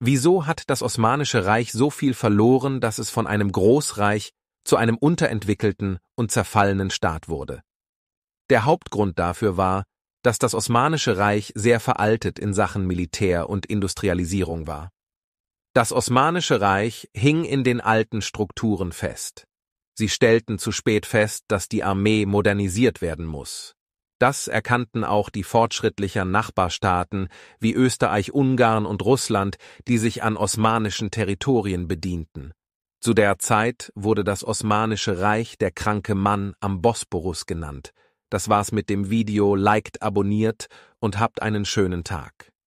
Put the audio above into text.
Wieso hat das Osmanische Reich so viel verloren, dass es von einem Großreich zu einem unterentwickelten und zerfallenen Staat wurde? Der Hauptgrund dafür war, dass das Osmanische Reich sehr veraltet in Sachen Militär und Industrialisierung war. Das Osmanische Reich hing in den alten Strukturen fest. Sie stellten zu spät fest, dass die Armee modernisiert werden muss. Das erkannten auch die fortschrittlicher Nachbarstaaten wie Österreich, Ungarn und Russland, die sich an osmanischen Territorien bedienten. Zu der Zeit wurde das Osmanische Reich der kranke Mann am Bosporus genannt. Das war's mit dem Video, liked, abonniert und habt einen schönen Tag.